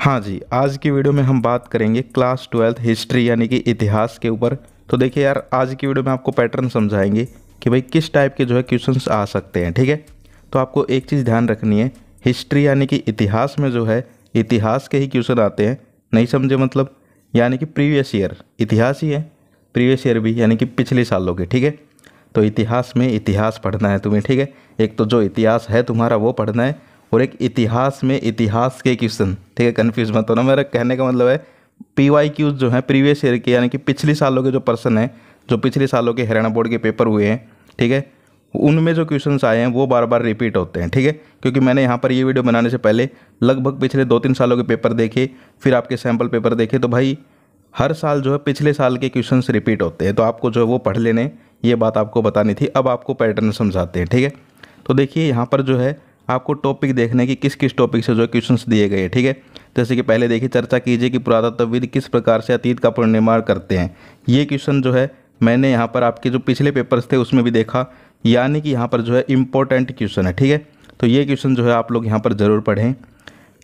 हाँ जी आज की वीडियो में हम बात करेंगे क्लास ट्वेल्थ हिस्ट्री यानी कि इतिहास के ऊपर तो देखिए यार आज की वीडियो में आपको पैटर्न समझाएंगे कि भाई किस टाइप के जो है क्वेश्चन आ सकते हैं ठीक है तो आपको एक चीज़ ध्यान रखनी है हिस्ट्री यानी कि इतिहास में जो है इतिहास के ही क्वेश्चन आते हैं नहीं समझे मतलब यानी कि प्रीवियस ईयर इतिहास ही है प्रीवियस ईयर भी यानी कि पिछले सालों के ठीक है तो इतिहास में इतिहास पढ़ना है तुम्हें ठीक है एक तो जो इतिहास है तुम्हारा वो पढ़ना है और एक इतिहास में इतिहास के क्वेश्चन ठीक है कन्फ्यूज मत होना मेरा कहने का मतलब है पी वाई क्यूज जो है प्रीवियस ईयर के यानी कि पिछले सालों के जो पर्सन हैं जो पिछले सालों के हरियाणा बोर्ड के पेपर हुए हैं ठीक है उनमें जो क्वेश्चंस आए हैं वो बार बार रिपीट होते हैं ठीक है क्योंकि मैंने यहाँ पर ये वीडियो बनाने से पहले लगभग पिछले दो तीन सालों के पेपर देखे फिर आपके सैम्पल पेपर देखे तो भाई हर साल जो है पिछले साल के क्वेश्चन रिपीट होते हैं तो आपको जो है वो पढ़ लेने ये बात आपको बतानी थी अब आपको पैटर्न समझाते हैं ठीक है तो देखिए यहाँ पर जो है आपको टॉपिक देखने की किस किस टॉपिक से जो क्वेश्चन दिए गए ठीक है जैसे कि पहले देखिए चर्चा कीजिए कि पुरातत्वविद किस प्रकार से अतीत का पुनर्निर्माण करते हैं ये क्वेश्चन जो है मैंने यहाँ पर आपके जो पिछले पेपर्स थे उसमें भी देखा यानी कि यहाँ पर जो है इम्पोर्टेंट क्वेश्चन है ठीक है तो ये क्वेश्चन जो है आप लोग यहाँ पर ज़रूर पढ़ें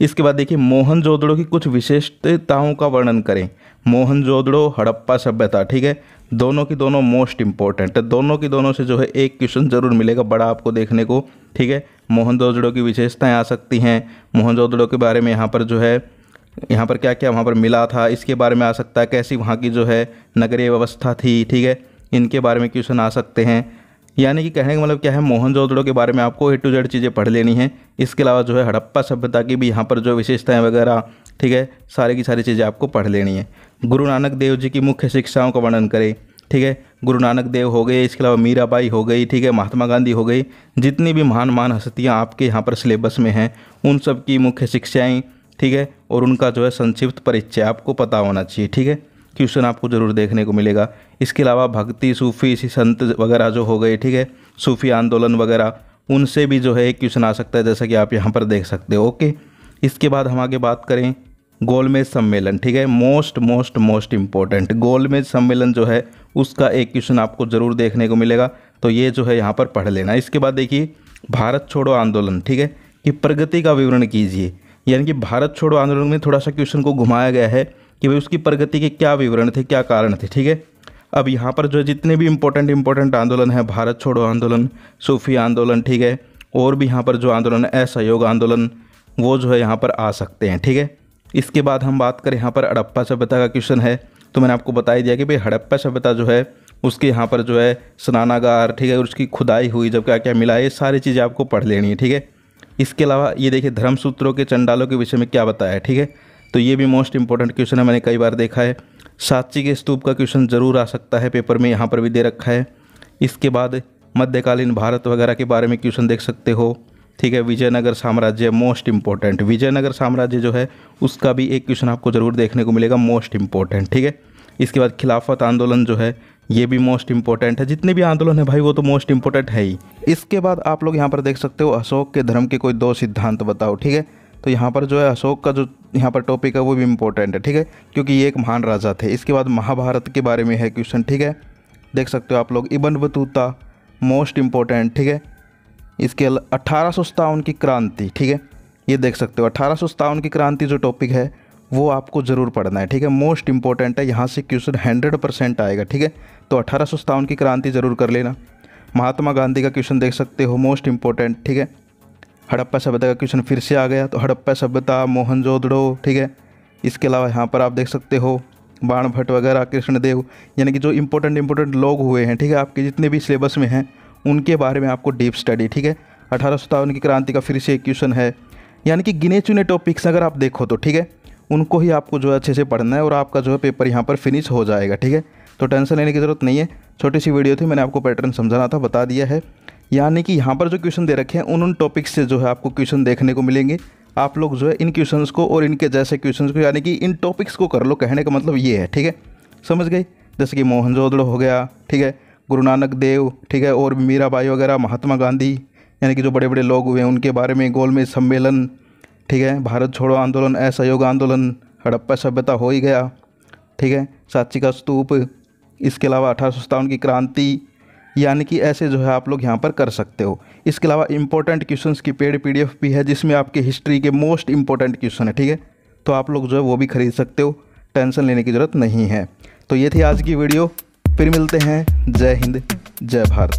इसके बाद देखिए मोहन जोदड़ो की कुछ विशेषताओं का वर्णन करें मोहन जोदड़ो हड़प्पा सभ्यता ठीक है दोनों की दोनों मोस्ट इंपॉर्टेंट है दोनों की दोनों से जो है एक क्वेश्चन जरूर मिलेगा बड़ा आपको देखने को ठीक है मोहनजोदड़ो की विशेषताएं आ सकती हैं मोहनजोदड़ो के बारे में यहाँ पर जो है यहाँ पर क्या क्या वहाँ पर मिला था इसके बारे में आ सकता है कैसी वहाँ की जो है नगरीय व्यवस्था थी ठीक है इनके बारे में क्वेश्चन आ सकते हैं यानी कि कहने का मतलब क्या है मोहनजोदड़ो के बारे में आपको ए टू जेड चीज़ें पढ़ लेनी है इसके अलावा जो है हड़प्पा सभ्यता की भी यहाँ पर जो विशेषताएँ वगैरह ठीक है सारी की सारी चीज़ें आपको पढ़ लेनी है गुरु नानक देव जी की मुख्य शिक्षाओं का वर्णन करें ठीक है गुरु नानक देव हो गए इसके अलावा मीराबाई हो गई ठीक है महात्मा गांधी हो गई जितनी भी महान महान हस्तियाँ आपके यहाँ पर सिलेबस में हैं उन सब की मुख्य शिक्षाएँ ठीक है और उनका जो है संक्षिप्त परिचय आपको पता होना चाहिए ठीक है क्वेश्चन आपको ज़रूर देखने को मिलेगा इसके अलावा भक्ति सूफ़ी संत वगैरह जो हो गए ठीक है सूफ़ी आंदोलन वगैरह उनसे भी जो है एक क्वेश्चन आ सकता है जैसा कि आप यहाँ पर देख सकते हो ओके इसके बाद हम आगे बात करें गोलमेज सम्मेलन ठीक है मोस्ट मोस्ट मोस्ट इम्पॉर्टेंट गोलमेज सम्मेलन जो है उसका एक क्वेश्चन आपको ज़रूर देखने को मिलेगा तो ये जो है यहाँ पर पढ़ लेना इसके बाद देखिए भारत छोड़ो आंदोलन ठीक है कि प्रगति का विवरण कीजिए यानी कि भारत छोड़ो आंदोलन में थोड़ा सा क्वेश्चन को घुमाया गया है कि भाई उसकी प्रगति के क्या विवरण थे क्या कारण थे ठीक है अब यहाँ पर जो जितने भी इम्पोर्टेंट इम्पोर्टेंट आंदोलन है भारत छोड़ो आंदोलन सूफी आंदोलन ठीक है और भी यहाँ पर जो आंदोलन है असहयोग आंदोलन वो जो है यहाँ पर आ सकते हैं ठीक है इसके बाद हम बात करें यहाँ पर हड़प्पा सभ्यता का क्वेश्चन है तो मैंने आपको बता ही दिया कि भाई हड़प्पा सभ्यता जो है उसके यहाँ पर जो है स्नानागार ठीक है और उसकी खुदाई हुई जब क्या क्या मिला ये सारी चीज़ें आपको पढ़ लेनी है ठीक है इसके अलावा ये देखिए धर्म सूत्रों के चंडालों के विषय में क्या बताया ठीक है तो ये भी मोस्ट इंपॉर्टेंट क्वेश्चन है मैंने कई बार देखा है साक्षी के स्तूप का क्वेश्चन ज़रूर आ सकता है पेपर में यहाँ पर भी दे रखा है इसके बाद मध्यकालीन भारत वगैरह के बारे में क्वेश्चन देख सकते हो ठीक है विजयनगर साम्राज्य मोस्ट इंपॉर्टेंट विजयनगर साम्राज्य जो है उसका भी एक क्वेश्चन आपको ज़रूर देखने को मिलेगा मोस्ट इंपॉर्टेंट ठीक है इसके बाद खिलाफत आंदोलन जो है ये भी मोस्ट इंपॉर्टेंट है जितने भी आंदोलन है भाई वो तो मोस्ट इंपॉर्टेंट है ही इसके बाद आप लोग यहाँ पर देख सकते हो अशोक के धर्म के कोई दो सिद्धांत बताओ ठीक है तो यहाँ पर जो है अशोक का जो यहाँ पर टॉपिक है वो भी इम्पोर्टेंट है ठीक है क्योंकि ये एक महान राजा थे इसके बाद महाभारत के बारे में है क्वेश्चन ठीक है देख सकते हो आप लोग इबन बतूता मोस्ट इम्पोर्टेंट ठीक है इसके अठारह की क्रांति ठीक है ये देख सकते हो अठारह की क्रांति जो टॉपिक है वो आपको ज़रूर पढ़ना है ठीक है मोस्ट इंपॉर्टेंट है यहाँ से क्वेश्चन हंड्रेड परसेंट आएगा ठीक है तो अठारह की क्रांति ज़रूर कर लेना महात्मा गांधी का क्वेश्चन देख सकते हो मोस्ट इंपॉर्टेंट ठीक है हड़प्पा सभ्यता का क्वेश्चन फिर से आ गया तो हड़प्पा सभ्यता मोहनजोदड़ो ठीक है इसके अलावा यहाँ पर आप देख सकते हो बाण भट्ट वगैरह कृष्णदेव यानी कि जो इंपॉर्टेंट इंपॉर्टेंट लोग हुए हैं ठीक है आपके जितने भी सिलेबस में हैं उनके बारे में आपको डीप स्टडी ठीक है अठारह की क्रांति का फिर से एक क्वेश्चन है यानी कि गिने चुने टॉपिक्स अगर आप देखो तो ठीक है उनको ही आपको जो है अच्छे से पढ़ना है और आपका जो है पेपर यहाँ पर फिनिश हो जाएगा ठीक है तो टेंशन लेने की ज़रूरत नहीं है छोटी सी वीडियो थी मैंने आपको पैटर्न समझाना था बता दिया है यानी कि यहाँ पर जो क्वेश्चन दे रखे हैं उन उन टॉपिक्स से जो है आपको क्वेश्चन देखने को मिलेंगे आप लोग जो है इन क्वेश्चन को और इनके जैसे क्वेश्चन को यानी कि इन टॉपिक्स को कर लो कहने का मतलब ये है ठीक है समझ गए जैसे कि मोहनजोदड़ो हो गया ठीक है गुरु नानक देव ठीक है और मीराबाई वगैरह महात्मा गांधी यानी कि जो बड़े बड़े लोग हुए उनके बारे में गोलमेज सम्मेलन ठीक है भारत छोड़ो आंदोलन असहयोग आंदोलन हड़प्पा सभ्यता हो ही गया ठीक है साची का स्तूप इसके अलावा अठारह की क्रांति यानी कि ऐसे जो है आप लोग यहाँ पर कर सकते हो इसके अलावा इंपॉर्टेंट क्वेश्चन की पेड पी भी है जिसमें आपके हिस्ट्री के मोस्ट इंपॉर्टेंट क्वेश्चन है ठीक है तो आप लोग जो है वो भी खरीद सकते हो टेंशन लेने की ज़रूरत नहीं है तो ये थी आज की वीडियो फिर मिलते हैं जय हिंद जय भारत